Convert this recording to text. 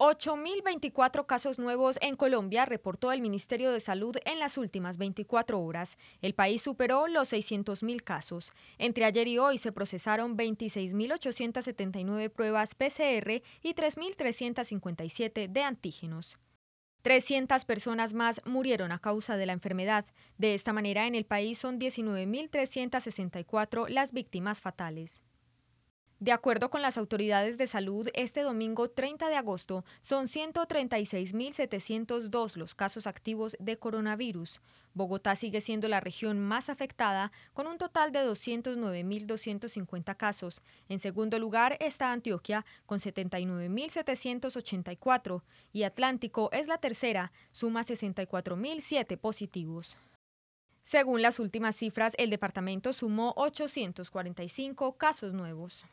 8.024 casos nuevos en Colombia, reportó el Ministerio de Salud en las últimas 24 horas. El país superó los 600.000 casos. Entre ayer y hoy se procesaron 26.879 pruebas PCR y 3.357 de antígenos. 300 personas más murieron a causa de la enfermedad. De esta manera, en el país son 19.364 las víctimas fatales. De acuerdo con las autoridades de salud, este domingo 30 de agosto son 136.702 los casos activos de coronavirus. Bogotá sigue siendo la región más afectada, con un total de 209.250 casos. En segundo lugar está Antioquia, con 79.784, y Atlántico es la tercera, suma 64.007 positivos. Según las últimas cifras, el departamento sumó 845 casos nuevos.